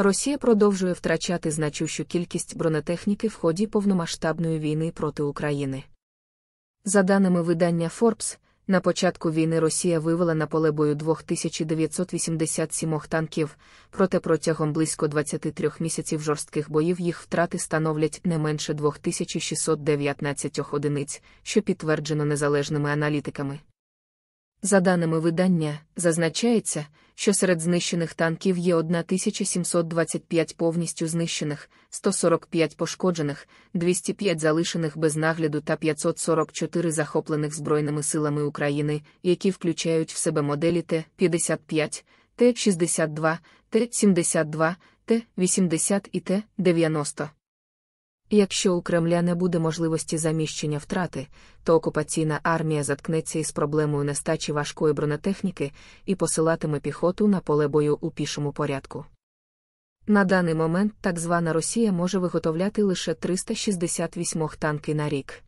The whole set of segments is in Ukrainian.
Росія продовжує втрачати значущу кількість бронетехніки в ході повномасштабної війни проти України. За даними видання Forbes, на початку війни Росія вивела на поле бою 2987 танків, проте протягом близько 23 місяців жорстких боїв їх втрати становлять не менше 2619 одиниць, що підтверджено незалежними аналітиками. За даними видання, зазначається, що серед знищених танків є 1725 повністю знищених, 145 пошкоджених, 205 залишених без нагляду та 544 захоплених Збройними силами України, які включають в себе моделі Т-55, Т-62, Т-72, Т-80 і Т-90. Якщо у Кремля не буде можливості заміщення втрати, то окупаційна армія заткнеться із проблемою нестачі важкої бронетехніки і посилатиме піхоту на поле бою у пішому порядку. На даний момент так звана Росія може виготовляти лише 368 танки на рік.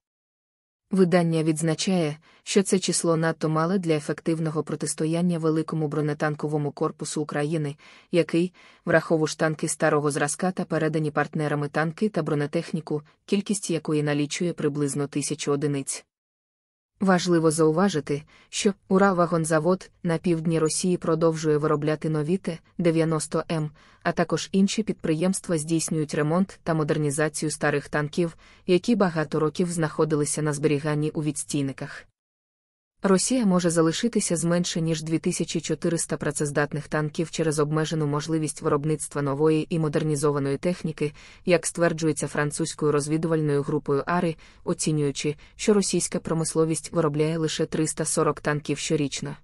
Видання відзначає, що це число надто мале для ефективного протистояння великому бронетанковому корпусу України, який, враховуєш танки старого зразка та передані партнерами танки та бронетехніку, кількість якої налічує приблизно тисячу одиниць. Важливо зауважити, що Уравагонзавод на півдні Росії продовжує виробляти нові Т-90М, а також інші підприємства здійснюють ремонт та модернізацію старих танків, які багато років знаходилися на зберіганні у відстійниках. Росія може залишитися з менше ніж 2400 працездатних танків через обмежену можливість виробництва нової і модернізованої техніки, як стверджується французькою розвідувальною групою Ари, оцінюючи, що російська промисловість виробляє лише 340 танків щорічно.